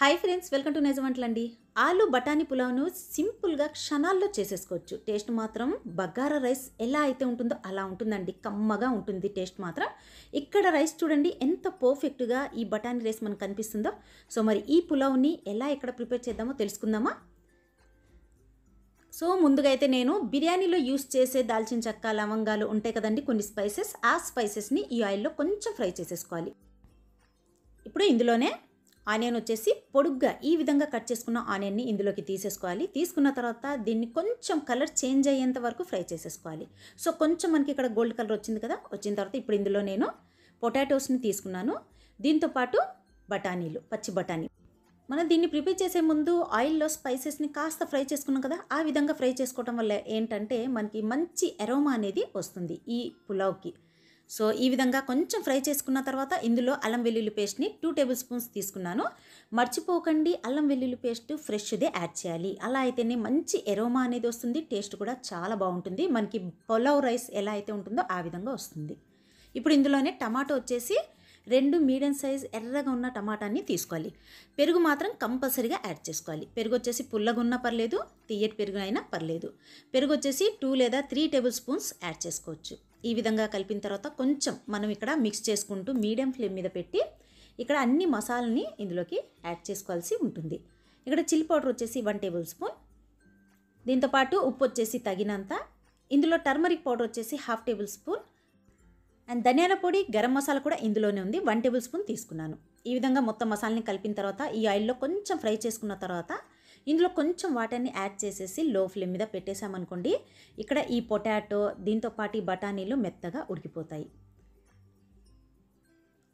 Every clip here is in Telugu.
హాయ్ ఫ్రెండ్స్ వెల్కమ్ టు నిజం అండి ఆలు బఠానీ పులావ్ను సింపుల్గా క్షణాల్లో చేసేసుకోవచ్చు టేస్ట్ మాత్రం బగారా రైస్ ఎలా అయితే ఉంటుందో అలా ఉంటుందండి కమ్మగా ఉంటుంది టేస్ట్ మాత్రం ఇక్కడ రైస్ చూడండి ఎంత పర్ఫెక్ట్గా ఈ బఠానీ రైస్ మనకు కనిపిస్తుందో సో మరి ఈ పులావ్ని ఎలా ఇక్కడ ప్రిపేర్ చేద్దామో తెలుసుకుందామా సో ముందుగా అయితే నేను బిర్యానీలో యూస్ చేసే దాల్చిన చెక్క లవంగాలు ఉంటాయి కదండి కొన్ని స్పైసెస్ ఆ స్పైసెస్ని ఈ ఆయిల్లో కొంచెం ఫ్రై చేసేసుకోవాలి ఇప్పుడు ఇందులోనే ఆనియన్ వచ్చేసి పొడుగ్గా ఈ విధంగా కట్ చేసుకున్న ఆనియన్ని ఇందులోకి తీసేసుకోవాలి తీసుకున్న తర్వాత దీన్ని కొంచెం కలర్ చేంజ్ అయ్యేంత వరకు ఫ్రై చేసేసుకోవాలి సో కొంచెం మనకి ఇక్కడ గోల్డ్ కలర్ వచ్చింది కదా వచ్చిన తర్వాత ఇప్పుడు ఇందులో నేను పొటాటోస్ని తీసుకున్నాను దీంతోపాటు బఠానీలు పచ్చి బఠానీ మనం దీన్ని ప్రిపేర్ చేసే ముందు ఆయిల్లో స్పైసెస్ని కాస్త ఫ్రై చేసుకున్నాం కదా ఆ విధంగా ఫ్రై చేసుకోవడం వల్ల ఏంటంటే మనకి మంచి ఎరోమా అనేది వస్తుంది ఈ పులావ్కి సో ఈ విధంగా కొంచెం ఫ్రై చేసుకున్న తర్వాత ఇందులో అల్లం వెల్లుల్లి పేస్ట్ని టూ టేబుల్ స్పూన్స్ తీసుకున్నాను మర్చిపోకండి అల్లం వెల్లుల్లి పేస్ట్ ఫ్రెష్దే యాడ్ చేయాలి అలా అయితేనే మంచి ఎరోమా అనేది వస్తుంది టేస్ట్ కూడా చాలా బాగుంటుంది మనకి పొలావ్ రైస్ ఎలా అయితే ఉంటుందో ఆ విధంగా వస్తుంది ఇప్పుడు ఇందులోనే టమాటో వచ్చేసి రెండు మీడియం సైజ్ ఎర్రగా ఉన్న టమాటాన్ని తీసుకోవాలి పెరుగు మాత్రం కంపల్సరీగా యాడ్ చేసుకోవాలి పెరుగు వచ్చేసి పుల్లగా ఉన్నా పర్లేదు తీయటి పెరుగు అయినా పర్లేదు పెరుగు వచ్చేసి టూ లేదా త్రీ టేబుల్ స్పూన్స్ యాడ్ చేసుకోవచ్చు ఈ విధంగా కలిపిన తర్వాత కొంచెం మనం ఇక్కడ మిక్స్ చేసుకుంటూ మీడియం ఫ్లేమ్ మీద పెట్టి ఇక్కడ అన్ని మసాలని ఇందులోకి యాడ్ చేసుకోవాల్సి ఉంటుంది ఇక్కడ చిల్లి పౌడర్ వచ్చేసి వన్ టేబుల్ స్పూన్ దీంతోపాటు ఉప్పు వచ్చేసి తగినంత ఇందులో టర్మరిక్ పౌడర్ వచ్చేసి హాఫ్ టేబుల్ స్పూన్ అండ్ ధనియాల పొడి గరం మసాలా కూడా ఇందులోనే ఉంది వన్ టేబుల్ స్పూన్ తీసుకున్నాను ఈ విధంగా మొత్తం మసాలని కలిపిన తర్వాత ఈ ఆయిల్లో కొంచెం ఫ్రై చేసుకున్న తర్వాత ఇందులో కొంచెం వాటర్ని యాడ్ చేసేసి లో ఫ్లేమ్ మీద పెట్టేసామనుకోండి ఇక్కడ ఈ పొటాటో దీంతో ఈ బఠానీలు మెత్తగా ఉడికిపోతాయి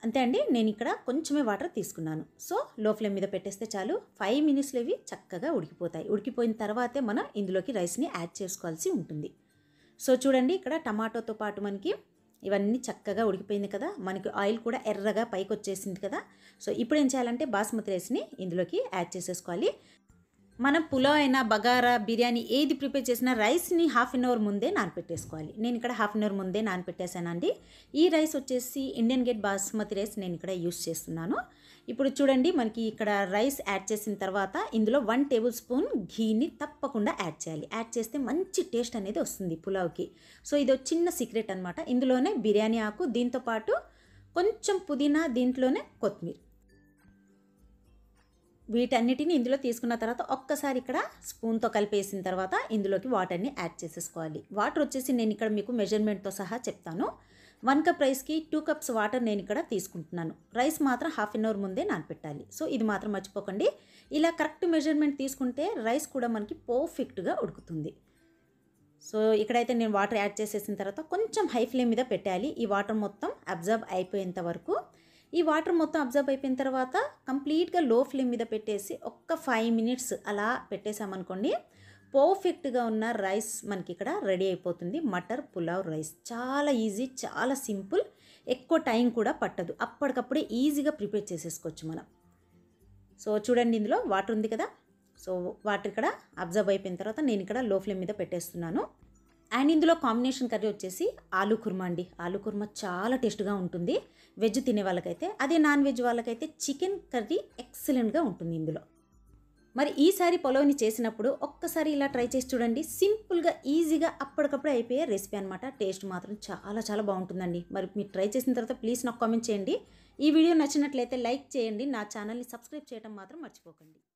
అంతే అండి నేను ఇక్కడ కొంచెమే వాటర్ తీసుకున్నాను సో లో ఫ్లేమ్ మీద పెట్టేస్తే చాలు ఫైవ్ మినిట్స్లు ఇవి చక్కగా ఉడికిపోతాయి ఉడికిపోయిన తర్వాతే మనం ఇందులోకి రైస్ని యాడ్ చేసుకోవాల్సి ఉంటుంది సో చూడండి ఇక్కడ టమాటోతో పాటు మనకి ఇవన్నీ చక్కగా ఉడికిపోయింది కదా మనకి ఆయిల్ కూడా ఎర్రగా పైకి వచ్చేసింది కదా సో ఇప్పుడు ఏం చేయాలంటే బాస్మతి రైస్ని ఇందులోకి యాడ్ చేసేసుకోవాలి మనం పులావ్ అయినా బగారా బిర్యానీ ఏది ప్రిపేర్ చేసినా రైస్ని హాఫ్ అన్ అవర్ ముందే నానపెట్టేసుకోవాలి నేను ఇక్కడ హాఫ్ అన్ అవర్ ముందే నానపెట్టేశానండి ఈ రైస్ వచ్చేసి ఇండియన్ గేట్ బాస్మతి రైస్ నేను ఇక్కడ యూస్ చేస్తున్నాను ఇప్పుడు చూడండి మనకి ఇక్కడ రైస్ యాడ్ చేసిన తర్వాత ఇందులో వన్ టేబుల్ స్పూన్ ఘీని తప్పకుండా యాడ్ చేయాలి యాడ్ చేస్తే మంచి టేస్ట్ అనేది వస్తుంది పులావ్కి సో ఇది చిన్న సీక్రెట్ అనమాట ఇందులోనే బిర్యానీ ఆకు దీంతోపాటు కొంచెం పుదీనా దీంట్లోనే కొత్తిమీర వీటన్నిటిని ఇందులో తీసుకున్న తర్వాత ఒక్కసారి ఇక్కడ స్పూన్తో కలిపేసిన తర్వాత ఇందులోకి వాటర్ని యాడ్ చేసేసుకోవాలి వాటర్ వచ్చేసి నేను ఇక్కడ మీకు మెజర్మెంట్తో సహా చెప్తాను వన్ కప్ రైస్కి టూ కప్స్ వాటర్ నేను ఇక్కడ తీసుకుంటున్నాను రైస్ మాత్రం హాఫ్ అన్ అవర్ ముందే నానపెట్టాలి సో ఇది మాత్రం మర్చిపోకండి ఇలా కరెక్ట్ మెజర్మెంట్ తీసుకుంటే రైస్ కూడా మనకి పర్ఫెక్ట్గా ఉడుకుతుంది సో ఇక్కడైతే నేను వాటర్ యాడ్ చేసేసిన తర్వాత కొంచెం హై ఫ్లేమ్ మీద పెట్టాలి ఈ వాటర్ మొత్తం అబ్జర్వ్ అయిపోయేంత వరకు ఈ వాటర్ మొత్తం అబ్జర్వ్ అయిపోయిన తర్వాత కంప్లీట్గా లో ఫ్లేమ్ మీద పెట్టేసి ఒక్క ఫైవ్ మినిట్స్ అలా పెట్టేసామనుకోండి పర్ఫెక్ట్గా ఉన్న రైస్ మనకి ఇక్కడ రెడీ అయిపోతుంది మటర్ పులావ్ రైస్ చాలా ఈజీ చాలా సింపుల్ ఎక్కువ టైం కూడా పట్టదు అప్పటికప్పుడే ఈజీగా ప్రిపేర్ చేసేసుకోవచ్చు మనం సో చూడండి ఇందులో వాటర్ ఉంది కదా సో వాటర్ ఇక్కడ అబ్జర్వ్ అయిపోయిన తర్వాత నేను ఇక్కడ లో ఫ్లేమ్ మీద పెట్టేస్తున్నాను అండ్ ఇందులో కాంబినేషన్ కర్రీ వచ్చేసి ఆలూ కుర్మా అండి ఆలూ కుర్మా చాలా టేస్ట్గా ఉంటుంది వెజ్ తినే వాళ్ళకైతే అదే నాన్ వెజ్ వాళ్ళకైతే చికెన్ కర్రీ ఎక్సలెంట్గా ఉంటుంది ఇందులో మరి ఈసారి పొలవ్ని చేసినప్పుడు ఒక్కసారి ఇలా ట్రై చేసి చూడండి సింపుల్గా ఈజీగా అప్పటికప్పుడు అయిపోయే రెసిపీ అనమాట టేస్ట్ మాత్రం చాలా చాలా బాగుంటుందండి మరి మీరు ట్రై చేసిన తర్వాత ప్లీజ్ నాకు కామెంట్ చేయండి ఈ వీడియో నచ్చినట్లయితే లైక్ చేయండి నా ఛానల్ని సబ్స్క్రైబ్ చేయడం మాత్రం మర్చిపోకండి